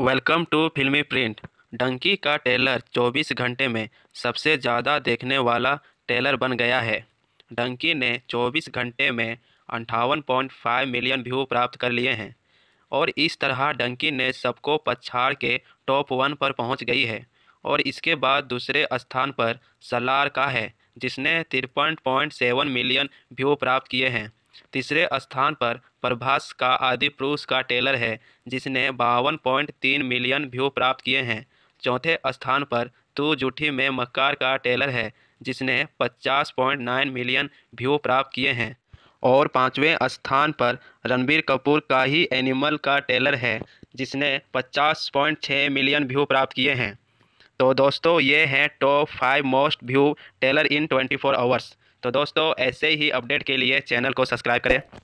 welcome to फिल्मी print Dunki का trailer 24 घंटे में सबसे ज़्यादा देखने वाला टेलर बन गया है डंकी ने 24 घंटे में अंठावन पॉइंट फाइव मिलियन व्यू प्राप्त कर लिए हैं और इस तरह डंकी ने सबको पछाड़ के टॉप वन पर पहुंच गई है और इसके बाद दूसरे स्थान पर सलार का है जिसने तिरपन पॉइंट सेवन मिलियन व्यू प्राप्त किए हैं तीसरे स्थान पर प्रभास का आदि पुरुष का टेलर है जिसने बावन पॉइंट तीन मिलियन व्यू प्राप्त किए हैं चौथे स्थान पर तू जूठी में मक्कार का टेलर है जिसने पचास पॉइंट नाइन मिलियन व्यू प्राप्त किए हैं और पाँचवें स्थान पर रणबीर कपूर का ही एनिमल का टेलर है जिसने पचास पॉइंट छः मिलियन व्यू प्राप्त किए हैं तो दोस्तों ये हैं top five most view trailer in twenty four hours तो दोस्तों ऐसे ही अपडेट के लिए चैनल को सब्सक्राइब करें